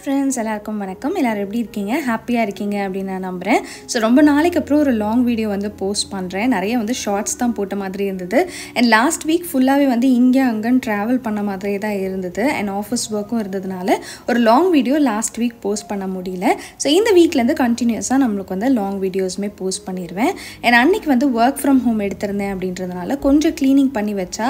Friends எல்லாருக்கும் வணக்கம் எல்லோரும் எப்படி இருக்கீங்க ஹாப்பியாக இருக்கீங்க அப்படின்னு நான் நம்புகிறேன் ஸோ ரொம்ப நாளைக்கு அப்புறம் ஒரு லாங் வீடியோ வந்து போஸ்ட் பண்ணுறேன் நிறைய வந்து ஷார்ட்ஸ் தான் போட்ட மாதிரி இருந்தது அண்ட் லாஸ்ட் வீக் ஃபுல்லாகவே வந்து இங்கே அங்கேன்னு ட்ராவல் பண்ண மாதிரி தான் இருந்தது அண்ட் ஆஃபீஸ் ஒர்க்கும் இருந்ததுனால ஒரு long video last week post பண்ண முடியல ஸோ இந்த வீக்லேருந்து கண்டினியூஸாக நம்மளுக்கு வந்து லாங் வீடியோஸுமே போஸ்ட் பண்ணிடுவேன் அண்ட் அன்னைக்கு வந்து ஒர்க் ஃப்ரம் ஹோம் எடுத்திருந்தேன் அப்படின்றதுனால கொஞ்சம் க்ளீனிங் பண்ணி வச்சா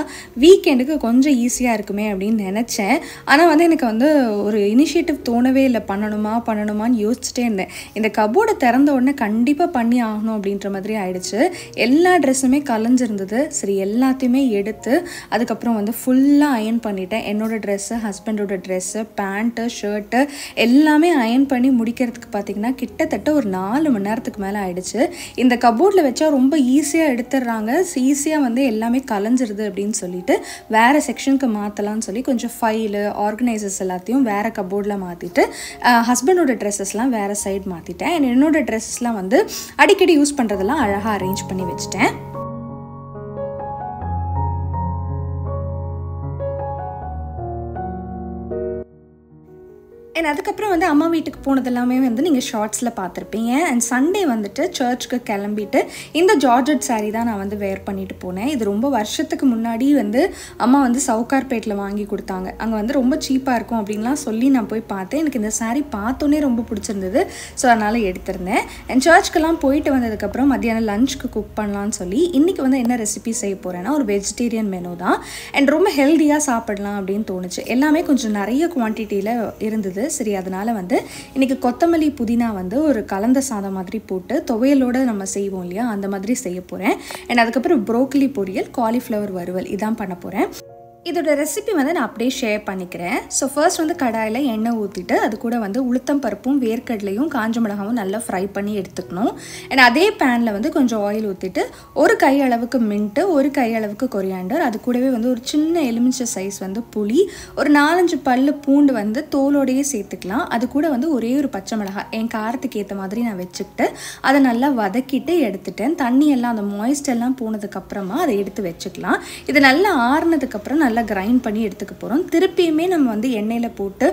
வீக்கெண்டுக்கு கொஞ்சம் ஈஸியாக இருக்குமே அப்படின்னு நினச்சேன் ஆனால் வந்து எனக்கு வந்து ஒரு இனிஷியேட்டிவ் தோணும் தோணவே இல்லை பண்ணணுமா பண்ணணுமான்னு யோசிச்சுட்டே இருந்தேன் இந்த கபோர்டை திறந்த உடனே கண்டிப்பாக பண்ணி ஆகணும் அப்படின்ற மாதிரி ஆயிடுச்சு எல்லா ட்ரெஸ்ஸுமே கலைஞ்சிருந்தது சரி எல்லாத்தையுமே எடுத்து அதுக்கப்புறம் வந்து ஃபுல்லாக அயன் பண்ணிட்டேன் என்னோடய ட்ரெஸ்ஸு ஹஸ்பண்டோட ட்ரெஸ்ஸு பேண்ட்டு ஷர்ட்டு எல்லாமே அயன் பண்ணி முடிக்கிறதுக்கு பார்த்தீங்கன்னா கிட்டத்தட்ட ஒரு நாலு மணி நேரத்துக்கு மேலே ஆயிடுச்சு இந்த கபோர்டில் வச்சா ரொம்ப ஈஸியாக எடுத்துடுறாங்க ஈஸியாக வந்து எல்லாமே கலைஞ்சிருது அப்படின்னு சொல்லிட்டு வேறு செக்ஷனுக்கு மாற்றலாம்னு சொல்லி கொஞ்சம் ஃபைலு ஆர்கனைசர்ஸ் எல்லாத்தையும் வேறு கபோர்டில் மாற்றி மாற்றிட்டு ஹஸ்பண்டோட ட்ரெஸ்ஸஸ்லாம் வேறு சைடு மாற்றிட்டேன் என்னோடய ட்ரெஸ்ஸஸ்லாம் வந்து அடிக்கடி யூஸ் பண்ணுறதெல்லாம் அழகாக அரேஞ்ச் பண்ணி வச்சுட்டேன் அண்ட் அதுக்கப்புறம் வந்து அம்மா வீட்டுக்கு போனது எல்லாமே வந்து நீங்கள் ஷார்ட்ஸில் பார்த்துருப்பீங்க அண்ட் சண்டே வந்துட்டு சர்ச்சுக்கு கிளம்பிட்டு இந்த ஜார்ஜட் சாரீ தான் நான் வந்து வேர் பண்ணிட்டு போனேன் இது ரொம்ப வருஷத்துக்கு முன்னாடி வந்து அம்மா வந்து சவுகார்பேட்டில் வாங்கி கொடுத்தாங்க அங்கே வந்து ரொம்ப சீப்பாக இருக்கும் அப்படின்லாம் சொல்லி நான் போய் பார்த்தேன் எனக்கு இந்த சாரீ பார்த்தோன்னே ரொம்ப பிடிச்சிருந்தது ஸோ அதனால் எடுத்திருந்தேன் அண்ட் சர்ச்சுக்கெல்லாம் போயிட்டு வந்ததுக்கப்புறம் மத்தியானம் லஞ்சுக்கு குக் பண்ணலான்னு சொல்லி இன்றைக்கி வந்து என்ன ரெசிபி செய்ய போகிறேன்னா ஒரு வெஜிடேரியன் மெனு தான் அண்ட் ரொம்ப ஹெல்த்தியாக சாப்பிடலாம் அப்படின்னு தோணுச்சு எல்லாமே கொஞ்சம் நிறைய குவான்டிட்டியில் இருந்தது சரி அதனால் வந்து இன்றைக்கி கொத்தமல்லி புதினா வந்து ஒரு கலந்த சாதம் மாதிரி போட்டு துவையலோடு நம்ம செய்வோம் இல்லையா அந்த மாதிரி செய்ய போகிறேன் அண்ட் அதுக்கப்புறம் ப்ரோக்கலி பொரியல் காலிஃப்ளவர் வறுவல் இதான் பண்ண போகிறேன் இதோட ரெசிபி வந்து நான் அப்படியே ஷேர் பண்ணிக்கிறேன் ஸோ ஃபர்ஸ்ட் வந்து கடாயில் எண்ணெய் ஊற்றிட்டு அது கூட வந்து உளுத்தம் பருப்பும் வேர்க்கடலையும் காஞ்ச மிளகாவும் நல்லா ஃப்ரை பண்ணி எடுத்துக்கணும் ஏன்னா அதே பேனில் வந்து கொஞ்சம் ஆயில் ஊற்றிட்டு ஒரு கை அளவுக்கு மின்ட்டு ஒரு கை அளவுக்கு கொரியாண்டர் அது கூடவே வந்து ஒரு சின்ன எலுமிச்சை சைஸ் வந்து புளி ஒரு நாலஞ்சு பல்லு பூண்டு வந்து தோலோடையே சேர்த்துக்கலாம் அது கூட வந்து ஒரே ஒரு பச்சை மிளகாய் என் காரத்துக்கு ஏற்ற மாதிரி நான் வச்சுக்கிட்டு அதை நல்லா வதக்கிட்டு எடுத்துட்டேன் தண்ணியெல்லாம் அந்த மாய்ஸ்டெல்லாம் போனதுக்கப்புறமா அதை எடுத்து வச்சுக்கலாம் இது நல்லா ஆறுனதுக்கப்புறம் நல்லா கிரைண்ட் பண்ணி எடுத்துக்க போகிறோம் திருப்பியுமே நம்ம வந்து எண்ணெயில் போட்டு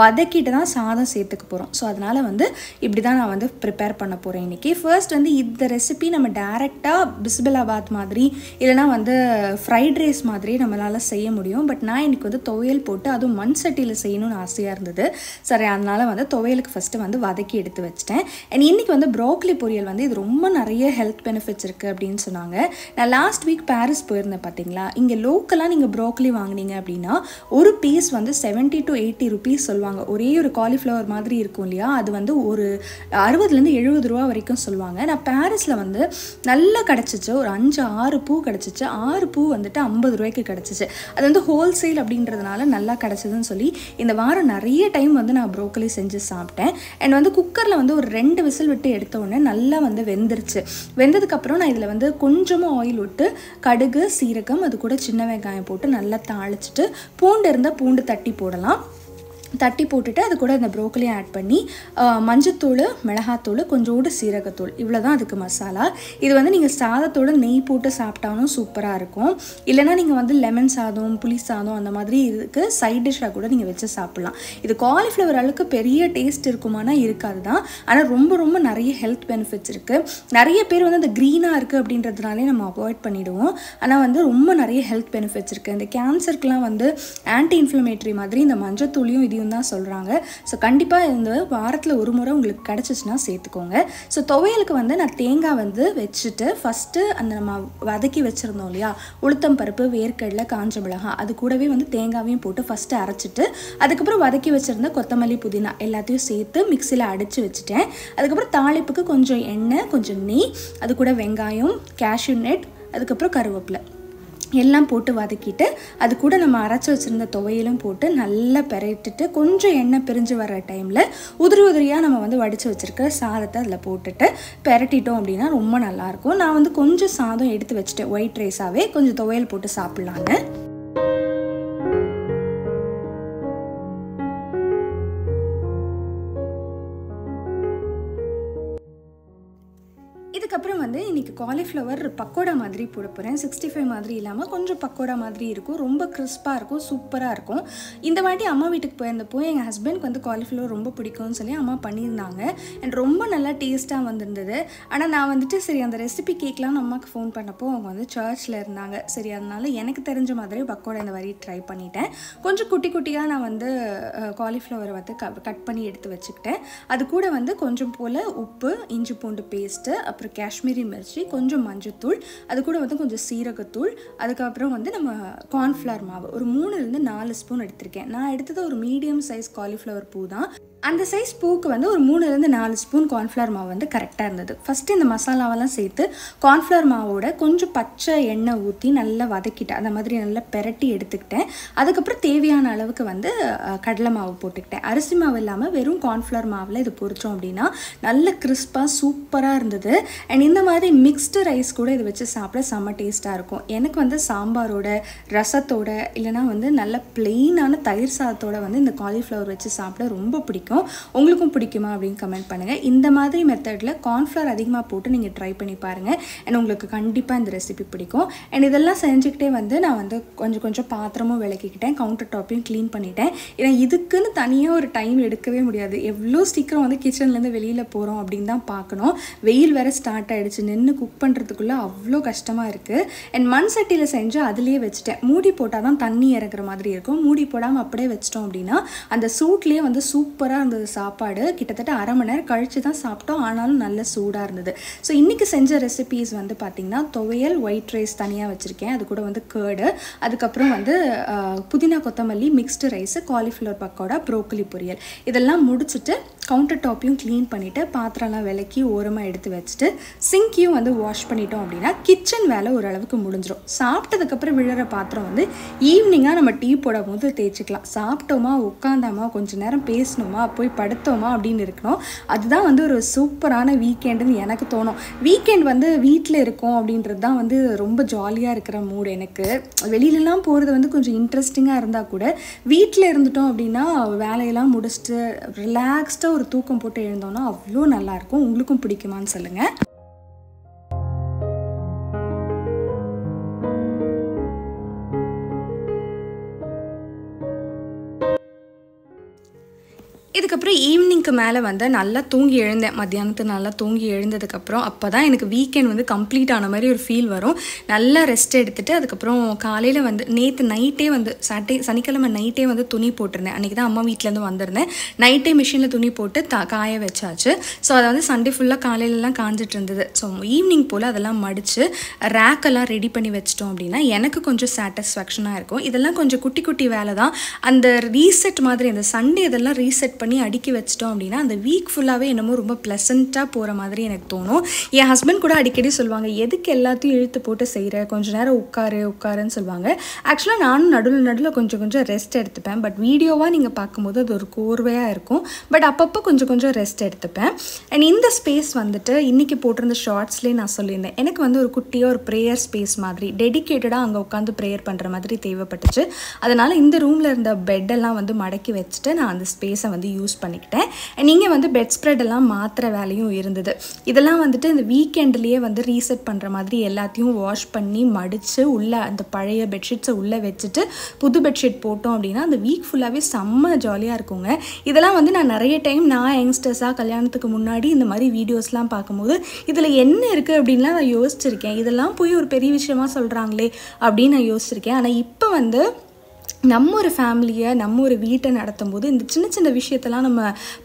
வதக்கிட்டு தான் சாதம் சேர்த்துக்க போகிறோம் ஸோ அதனால் வந்து இப்படி தான் நான் வந்து ப்ரிப்பேர் பண்ண போகிறேன் இன்றைக்கி ஃபர்ஸ்ட் வந்து இந்த ரெசிபி நம்ம டேரெக்டாக பிஸ்பிலாபாத் மாதிரி இல்லைனா வந்து ஃப்ரைட் ரைஸ் மாதிரி நம்மளால் செய்ய முடியும் பட் நான் இன்றைக்கி வந்து துவையல் போட்டு அதுவும் மண் சட்டியில் செய்யணும்னு ஆசையாக இருந்தது சரி அதனால் வந்து துவையலுக்கு ஃபஸ்ட்டு வந்து வதக்கி எடுத்து வச்சிட்டேன் அண்ட் இன்றைக்கி வந்து ப்ரோக்லி பொரியல் வந்து இது ரொம்ப நிறைய ஹெல்த் பெனிஃபிட்ஸ் இருக்குது அப்படின்னு சொன்னாங்க நான் லாஸ்ட் வீக் பாரிஸ் போயிருந்தேன் பார்த்தீங்களா இங்கே லோக்கலாக நீங்கள் ப்ரோக்லி ப்ராக்கலி வாங்கினீங்க அப்படின்னா ஒரு பீஸ் வந்து செவன்ட்டி டு எயிட்டி ருபீஸ் சொல்லுவாங்க ஒரே ஒரு காலிஃப்ளவர் மாதிரி இருக்கும் இல்லையா அது வந்து ஒரு அறுபதுலேருந்து எழுபது ரூபா வரைக்கும் சொல்லுவாங்க நான் பாரிஸில் வந்து நல்லா கிடச்சிச்சு ஒரு அஞ்சு ஆறு பூ கிடச்சிச்சு ஆறு பூ வந்துட்டு ஐம்பது ரூபாய்க்கு கிடச்சிச்சு அது வந்து ஹோல்சேல் அப்படின்றதுனால நல்லா கிடச்சிதுன்னு சொல்லி இந்த வாரம் நிறைய டைம் வந்து நான் ப்ரோக்கலி செஞ்சு சாப்பிட்டேன் அண்ட் வந்து குக்கரில் வந்து ஒரு ரெண்டு விசில் விட்டு எடுத்த உடனே நல்லா வந்து வெந்துருச்சு வெந்ததுக்கப்புறம் நான் இதில் வந்து கொஞ்சமாக ஆயில் விட்டு கடுகு சீரகம் அது கூட சின்ன வெங்காயம் போட்டு நல்லா நல்லா தாளிச்சிட்டு பூண்டு இருந்தால் பூண்டு தட்டி போடலாம் தட்டி போட்டுட்டு அது கூட அந்த ப்ரோக்கலியை ஆட் பண்ணி மஞ்சத்தூள் மிளகாத்தூள் கொஞ்சோண்டு சீரகத்தூள் இவ்வளோ தான் அதுக்கு மசாலா இது வந்து நீங்கள் சாதத்தோடு நெய் போட்டு சாப்பிட்டாலும் சூப்பராக இருக்கும் இல்லைனா நீங்கள் வந்து லெமன் சாதம் புளி சாதம் அந்த மாதிரி இதுக்கு சைட் டிஷ்ஷாக கூட நீங்கள் வச்சு சாப்பிட்லாம் இது காலிஃப்ளவர் அளவுக்கு பெரிய டேஸ்ட் இருக்குமானா இருக்காது தான் ஆனால் ரொம்ப ரொம்ப நிறைய ஹெல்த் பெனிஃபிட்ஸ் இருக்குது நிறைய பேர் வந்து அந்த க்ரீனாக இருக்குது அப்படின்றதுனாலே நம்ம அவாய்ட் பண்ணிவிடுவோம் ஆனால் வந்து ரொம்ப நிறைய ஹெல்த் பெனிஃபிட்ஸ் இருக்குது இந்த கேன்சருக்குலாம் வந்து ஆன்டி இன்ஃப்ளமேட்ரி மாதிரி இந்த மஞ்சத்தூளியும் இதையும் அப்படின்னு தான் சொல்கிறாங்க ஸோ கண்டிப்பாக இந்த வாரத்தில் ஒரு முறை உங்களுக்கு கிடச்சிச்சின்னா சேர்த்துக்கோங்க ஸோ துவையலுக்கு வந்து நான் தேங்காய் வந்து வச்சுட்டு ஃபஸ்ட்டு அந்த நம்ம வதக்கி வச்சுருந்தோம் இல்லையா உளுத்தம் பருப்பு வேர்க்கடலை காஞ்ச மிளகாய் அது கூடவே வந்து தேங்காயையும் போட்டு ஃபஸ்ட்டு அரைச்சிட்டு அதுக்கப்புறம் வதக்கி வச்சுருந்த கொத்தமல்லி புதினா எல்லாத்தையும் சேர்த்து மிக்சியில் அடித்து வச்சுட்டேன் அதுக்கப்புறம் தாளிப்புக்கு கொஞ்சம் எண்ணெய் கொஞ்சம் நெய் அது கூட வெங்காயம் கேஷ்யூ நெட் அதுக்கப்புறம் கருவேப்பிலை எல்லாம் போட்டு வதக்கிட்டு அது கூட நம்ம அரைச்சி வச்சுருந்த துவையிலும் போட்டு நல்லா பெரட்டுட்டு கொஞ்சம் எண்ணெய் பிரிஞ்சு வர டைமில் உதிரி உதிரியாக நம்ம வந்து வடித்து வச்சுருக்க சாதத்தை அதில் போட்டுட்டு பெரட்டிட்டோம் அப்படின்னா ரொம்ப நல்லாயிருக்கும் நான் வந்து கொஞ்சம் சாதம் எடுத்து வச்சுட்டேன் ஒயிட் ரைஸாகவே கொஞ்சம் துவையல் போட்டு சாப்பிட்லாங்க காலிஃப்ளவர் பக்கோடா மாதிரி போட போகிறேன் சிக்ஸ்டி ஃபைவ் மாதிரி இல்லாமல் கொஞ்சம் பக்கோடா மாதிரி இருக்கும் ரொம்ப கிறிஸ்பாக இருக்கும் சூப்பராக இருக்கும் இந்த வாட்டி அம்மா வீட்டுக்கு போயிருந்தப்போ எங்கள் ஹஸ்பண்ட்க்கு வந்து காலிஃப்ளவர் ரொம்ப பிடிக்கும்னு சொல்லி அம்மா பண்ணியிருந்தாங்க அண்ட் ரொம்ப நல்லா டேஸ்ட்டாக வந்திருந்தது ஆனால் நான் வந்துட்டு சரி அந்த ரெசிபி கேட்கலான்னு அம்மாவுக்கு ஃபோன் பண்ணப்போ அவங்க வந்து சர்ச்சில் இருந்தாங்க சரி அதனால் எனக்கு தெரிஞ்ச மாதிரி பக்கோடா இந்த மாதிரி ட்ரை பண்ணிட்டேன் கொஞ்சம் குட்டி குட்டியாக நான் வந்து காலிஃப்ளவரை வந்து க கட் பண்ணி எடுத்து வச்சுக்கிட்டேன் அது கூட வந்து கொஞ்சம் போல் உப்பு இஞ்சி பூண்டு பேஸ்ட்டு அப்புறம் காஷ்மீரி மிர்ச்சி கொஞ்சம் மஞ்சத்தூள் அது கூட வந்து கொஞ்சம் சீரகத்தூள் அதுக்கப்புறம் வந்து நம்ம கார்ன்ஃப்ளவர் மாவு ஒரு மூணுலேருந்து நாலு ஸ்பூன் எடுத்திருக்கேன் நான் எடுத்தது ஒரு மீடியம் சைஸ் காலிஃப்ளவர் பூ தான் அந்த சைஸ் பூக்கு வந்து ஒரு மூணுலேருந்து நாலு ஸ்பூன் கார்ன்ஃப்ளவர் மாவு வந்து கரெக்டாக இருந்தது ஃபஸ்ட்டு இந்த மசாலாவெல்லாம் சேர்த்து கார்ன்ஃப்ளவர் மாவோட கொஞ்சம் பச்சை எண்ணெய் ஊற்றி நல்லா வதக்கிட்டேன் அந்த மாதிரி நல்லா பெரட்டி எடுத்துக்கிட்டேன் அதுக்கப்புறம் தேவையான அளவுக்கு வந்து கடலை மாவு போட்டுக்கிட்டேன் அரிசி மாவு இல்லாமல் வெறும் கார்ன்ஃப்ளவர் மாவில் இது பொறிச்சோம் அப்படின்னா நல்ல கிறிஸ்பாக சூப்பராக இருந்தது அண்ட் இந்த மாதிரி மிக்ஸ்டு ரைஸ் கூட இதை வச்சு சாப்பிட செம்ம டேஸ்ட்டாக இருக்கும் எனக்கு வந்து சாம்பாரோட ரசத்தோட இல்லைனா வந்து நல்ல பிளெயினான தயிர் சாதத்தோட வந்து இந்த காலிஃப்ளவர் வச்சு சாப்பிட ரொம்ப பிடிக்கும் பிடிக்கும் உங்களுக்கும் பிடிக்குமா அப்படின்னு கமெண்ட் பண்ணுங்கள் இந்த மாதிரி மெத்தடில் கார்ன்ஃப்ளவர் அதிகமாக போட்டு நீங்கள் ட்ரை பண்ணி பாருங்கள் அண்ட் உங்களுக்கு கண்டிப்பாக இந்த ரெசிபி பிடிக்கும் அண்ட் இதெல்லாம் செஞ்சுக்கிட்டே வந்து நான் வந்து கொஞ்சம் கொஞ்சம் பாத்திரமும் விளக்கிக்கிட்டேன் கவுண்டர் டாப்பையும் க்ளீன் பண்ணிட்டேன் ஏன்னா இதுக்குன்னு தனியாக ஒரு டைம் எடுக்கவே முடியாது எவ்வளோ சீக்கிரம் வந்து கிச்சன்லேருந்து வெளியில் போகிறோம் அப்படின்னு தான் பார்க்கணும் வெயில் வேறு ஸ்டார்ட் ஆகிடுச்சு நின்று குக் பண்ணுறதுக்குள்ளே அவ்வளோ கஷ்டமாக இருக்குது அண்ட் மண் சட்டியில் செஞ்சு அதுலேயே வச்சுட்டேன் மூடி போட்டால் தான் தண்ணி இறங்குற மாதிரி இருக்கும் மூடி போடாமல் அப்படியே வச்சிட்டோம் அப்படின்னா அந்த சூட்லேயே வந்து சூப்பராக சூப்பராக இருந்தது சாப்பாடு கிட்டத்தட்ட அரை மணி நேரம் கழித்து தான் சாப்பிட்டோம் ஆனாலும் நல்ல சூடாக இருந்தது ஸோ இன்றைக்கி செஞ்ச ரெசிபீஸ் வந்து பார்த்திங்கன்னா துவையல் ஒயிட் ரைஸ் தனியாக வச்சுருக்கேன் அது கூட வந்து கேர்டு அதுக்கப்புறம் வந்து புதினா கொத்தமல்லி mixed rice cauliflower pakoda broccoli பொரியல் இதெல்லாம் முடிச்சுட்டு கவுண்டர் டாப்பையும் க்ளீன் பண்ணிவிட்டு பாத்திரம்லாம் விளக்கி ஓரமாக எடுத்து வச்சுட்டு சிங்கையும் வந்து வாஷ் பண்ணிட்டோம் அப்படின்னா கிச்சன் வேலை ஓரளவுக்கு முடிஞ்சிடும் சாப்பிட்டதுக்கப்புறம் விழுற பாத்திரம் வந்து ஈவினிங்காக நம்ம டீ போடும் போது தேய்ச்சிக்கலாம் சாப்பிட்டோமா உட்காந்தாமா கொஞ்சம் நேரம் பேசணுமா போய் படுத்தோமா அப்படின்னு இருக்கணும் அதுதான் வந்து ஒரு சூப்பரான வீக்கெண்டுன்னு எனக்கு தோணும் வீக்கெண்ட் வந்து வீட்டில் இருக்கோம் அப்படின்றது தான் வந்து ரொம்ப ஜாலியாக இருக்கிற மூடு எனக்கு வெளியிலலாம் போகிறது வந்து கொஞ்சம் இன்ட்ரெஸ்டிங்காக இருந்தால் கூட வீட்டில் இருந்துட்டோம் அப்படின்னா வேலையெல்லாம் முடிச்சுட்டு ரிலாக்ஸ்டாக ஒரு தூக்கம் போட்டு எழுந்தோன்னா அவ்வளோ நல்லாயிருக்கும் உங்களுக்கும் பிடிக்குமான்னு சொல்லுங்கள் இதுக்கப்புறம் ஈவினிங்க்கு மேலே வந்து நல்லா தூங்கி எழுந்தேன் மத்தியானத்து நல்லா தூங்கி எழுந்ததுக்கப்புறம் அப்போ தான் எனக்கு வீக்கெண்ட் வந்து கம்ப்ளீட் ஆன மாதிரி ஒரு ஃபீல் வரும் நல்லா ரெஸ்ட் எடுத்துகிட்டு அதுக்கப்புறம் காலையில் வந்து நேற்று நைட்டே வந்து சாட்டே சனிக்கிழமை நைட்டே வந்து துணி போட்டிருந்தேன் அன்றைக்கி தான் அம்மா வீட்டிலேருந்து வந்திருந்தேன் நைட்டே மிஷினில் துணி போட்டு த காய வச்சாச்சு ஸோ அதை வந்து சண்டே ஃபுல்லாக காலையிலலாம் காஞ்சிட்டு இருந்தது ஸோ ஈவினிங் போல் அதெல்லாம் மடித்து ரேக்கெல்லாம் ரெடி பண்ணி வச்சிட்டோம் அப்படின்னா எனக்கு கொஞ்சம் சாட்டிஸ்ஃபேக்ஷனாக இருக்கும் இதெல்லாம் கொஞ்சம் குட்டி குட்டி வேலை தான் அந்த ரீசெட் மாதிரி அந்த சண்டே இதெல்லாம் ரீசெட் பண்ணி பண்ணி அடுக்கி வச்சிட்டோம் அப்படின்னா அந்த வீக் ஃபுல்லாகவே என்னமோ ரொம்ப ப்ளசண்ட்டாக போகிற மாதிரி எனக்கு தோணும் என் ஹஸ்பண்ட் கூட அடிக்கடி சொல்லுவாங்க எதுக்கு எல்லாத்தையும் இழுத்து போட்டு செய்கிற கொஞ்சம் நேரம் உட்காரு உட்காருன்னு சொல்லுவாங்க ஆக்சுவலாக நானும் நடுவில் நடுவில் கொஞ்சம் கொஞ்சம் ரெஸ்ட் எடுத்துப்பேன் பட் வீடியோவாக நீங்கள் பார்க்கும்போது அது ஒரு கோர்வையாக இருக்கும் பட் அப்பப்போ கொஞ்சம் கொஞ்சம் ரெஸ்ட் எடுத்துப்பேன் அண்ட் இந்த ஸ்பேஸ் வந்துட்டு இன்றைக்கி போட்டிருந்த ஷார்ட்ஸ்லேயே நான் சொல்லியிருந்தேன் எனக்கு வந்து ஒரு குட்டியாக ஒரு ப்ரேயர் ஸ்பேஸ் மாதிரி டெடிக்கேட்டடாக அங்கே உட்காந்து ப்ரேயர் பண்ணுற மாதிரி தேவைப்பட்டுச்சு அதனால் இந்த ரூமில் இருந்த பெட்டெல்லாம் வந்து மடக்கி வச்சுட்டு நான் அந்த ஸ்பேஸை வந்து யூஸ் பண்ணிக்கிட்டேன் நீங்கள் வந்து பெட் ஸ்ப்ரெட் எல்லாம் மாத்திர வேலையும் இருந்தது இதெல்லாம் வந்துட்டு இந்த வீக்கெண்ட்லேயே வந்து ரீசெட் பண்ணுற மாதிரி எல்லாத்தையும் வாஷ் பண்ணி மடித்து உள்ளே அந்த பழைய பெட்ஷீட்ஸை உள்ளே வச்சுட்டு புது பெட்ஷீட் போட்டோம் அப்படின்னா அந்த வீக் ஃபுல்லாகவே செம்ம ஜாலியாக இருக்குங்க இதெல்லாம் வந்து நான் நிறைய டைம் நான் யங்ஸ்டர்ஸாக கல்யாணத்துக்கு முன்னாடி இந்த மாதிரி வீடியோஸ்லாம் பார்க்கும்போது இதில் என்ன இருக்குது அப்படின்லாம் நான் யோசிச்சிருக்கேன் இதெல்லாம் போய் ஒரு பெரிய விஷயமா சொல்கிறாங்களே அப்படின்னு நான் யோசிச்சிருக்கேன் ஆனால் இப்போ வந்து நம்ம ஒரு ஃபேமிலியை நம்ம ஒரு வீட்டை நடத்தும் போது இந்த சின்ன சின்ன விஷயத்தெல்லாம் நம்ம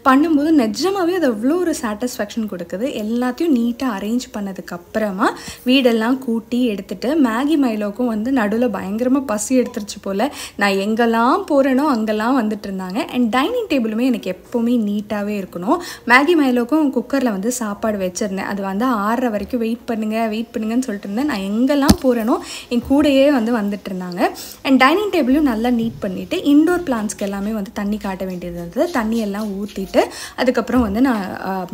பண்ணும்போது நிஜமாகவே அது அவ்வளோ ஒரு சாட்டிஸ்ஃபேக்ஷன் கொடுக்குது எல்லாத்தையும் நீட்டாக அரேஞ்ச் பண்ணதுக்கப்புறமா வீடெல்லாம் கூட்டி எடுத்துகிட்டு மேகி மைலோக்கும் வந்து நடுவில் பயங்கரமாக பசி எடுத்துருச்சு போல் நான் எங்கெல்லாம் போகிறேனோ அங்கெல்லாம் வந்துட்டு இருந்தாங்க அண்ட் டைனிங் டேபிளுமே எனக்கு எப்போவுமே நீட்டாகவே இருக்கணும் மேகி மைலோக்கும் குக்கரில் வந்து சாப்பாடு வச்சுருந்தேன் அது வந்து ஆறரை வரைக்கும் வெயிட் பண்ணுங்கள் வெயிட் பண்ணுங்கன்னு சொல்லிட்டு இருந்தேன் நான் எங்கெல்லாம் போகிறேனோ என் கூடையே வந்து வந்துட்டு இருந்தாங்க அண்ட் டைனிங் டேபிளும் நல்லா நல்லா நீட் பண்ணிவிட்டு இன்டோர் பிளான்ஸ்க்கு எல்லாமே வந்து தண்ணி காட்ட வேண்டியது இருந்தது தண்ணி எல்லாம் ஊற்றிட்டு அதுக்கப்புறம் வந்து நான்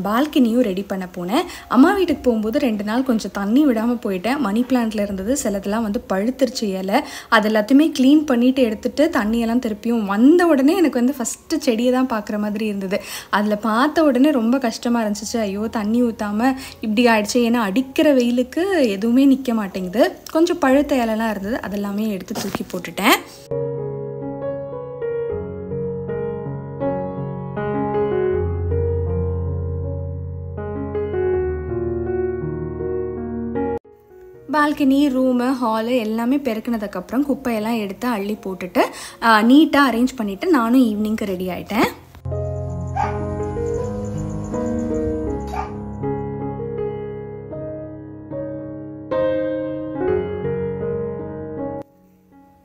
பால்கனியும் ரெடி பண்ண போனேன் அம்மா வீட்டுக்கு போகும்போது ரெண்டு நாள் கொஞ்சம் தண்ணி விடாமல் போயிட்டேன் மணி பிளான்ட்டில் இருந்தது சிலதெல்லாம் வந்து பழுத்துருச்சு இலை அது எல்லாத்தையுமே க்ளீன் பண்ணிவிட்டு எடுத்துகிட்டு தண்ணியெல்லாம் திருப்பியும் வந்த உடனே எனக்கு வந்து ஃபஸ்ட்டு செடியை தான் பார்க்குற மாதிரி இருந்தது அதில் பார்த்த உடனே ரொம்ப கஷ்டமாக இருந்துச்சு ஐயோ தண்ணி ஊற்றாமல் இப்படி ஆயிடுச்சு ஏன்னா அடிக்கிற வெயிலுக்கு எதுவுமே நிற்க மாட்டேங்குது கொஞ்சம் பழுத்த இலைலாம் இருந்தது அதெல்லாமே எடுத்து தூக்கி போட்டுட்டேன் பால்கனி ரூமு ஹாலு எல்லாமே பெருக்கினதுக்கப்புறம் குப்பையெல்லாம் எடுத்து அள்ளி போட்டுட்டு நீட்டாக அரேஞ்ச் பண்ணிவிட்டு நானும் ஈவினிங்க்கு ரெடி ஆகிட்டேன்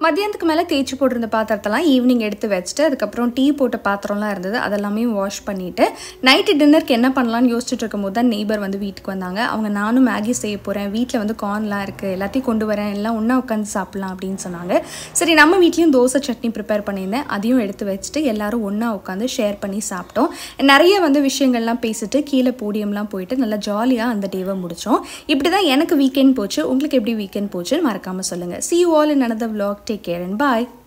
மதியானத்துக்கு மேலே தேய்ச்சி போட்டிருந்த பாத்திரத்தெல்லாம் ஈவினிங் எடுத்து வச்சுட்டு அதுக்கப்புறம் டீ போட்ட பாத்திரம்லாம் இருந்தது அதெல்லாமே வாஷ் பண்ணிவிட்டு நைட்டு டின்னருக்கு என்ன பண்ணலான்னு யோசிச்சுட்டு இருக்கும் போது தான் நெய்பர் வந்து வீட்டுக்கு வந்தாங்க அவங்க நானும் மேகி செய்ய போகிறேன் வீட்டில் வந்து கார்ன்லாம் இருக்குது எல்லாத்தையும் கொண்டு வரேன் எல்லாம் ஒன்றா உட்காந்து சாப்பிட்லாம் அப்படின்னு சொன்னாங்க சரி நம்ம வீட்லேயும் தோசை சட்னி ப்ரிப்பேர் பண்ணியிருந்தேன் அதையும் எடுத்து வச்சுட்டு எல்லோரும் ஒன்றா உட்காந்து ஷேர் பண்ணி சாப்பிட்டோம் நிறைய வந்து விஷயங்கள்லாம் பேசிட்டு கீழே போடியம்லாம் போயிட்டு நல்லா ஜாலியாக அந்த டேவை முடித்தோம் இப்படி தான் எனக்கு வீக்கெண்ட் போச்சு உங்களுக்கு எப்படி வீக்கெண்ட் போச்சுன்னு மறக்காமல் சொல்லுங்கள் see you all in another vlog day Take care and bye.